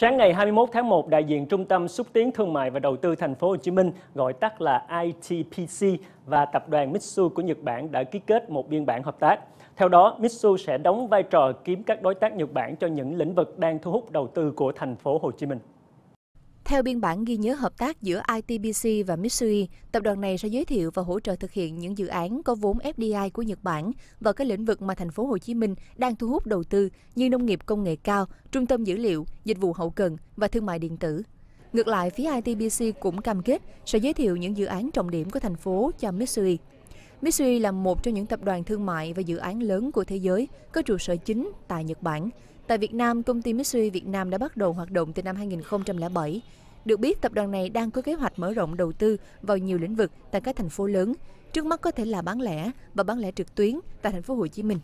Sáng ngày 21 tháng 1, đại diện Trung tâm xúc tiến thương mại và đầu tư thành phố Hồ Chí Minh, gọi tắt là ITPC và tập đoàn Mitsu của Nhật Bản đã ký kết một biên bản hợp tác. Theo đó, Mitsu sẽ đóng vai trò kiếm các đối tác Nhật Bản cho những lĩnh vực đang thu hút đầu tư của thành phố Hồ Chí Minh. Theo biên bản ghi nhớ hợp tác giữa ITBC và Mitsui, tập đoàn này sẽ giới thiệu và hỗ trợ thực hiện những dự án có vốn FDI của Nhật Bản vào các lĩnh vực mà thành phố Hồ Chí Minh đang thu hút đầu tư như nông nghiệp công nghệ cao, trung tâm dữ liệu, dịch vụ hậu cần và thương mại điện tử. Ngược lại, phía ITBC cũng cam kết sẽ giới thiệu những dự án trọng điểm của thành phố cho Mitsui. Mitsui là một trong những tập đoàn thương mại và dự án lớn của thế giới, có trụ sở chính tại Nhật Bản. Tại Việt Nam, công ty Mitsui Việt Nam đã bắt đầu hoạt động từ năm 2007. Được biết, tập đoàn này đang có kế hoạch mở rộng đầu tư vào nhiều lĩnh vực tại các thành phố lớn, trước mắt có thể là bán lẻ và bán lẻ trực tuyến tại thành phố Hồ Chí Minh.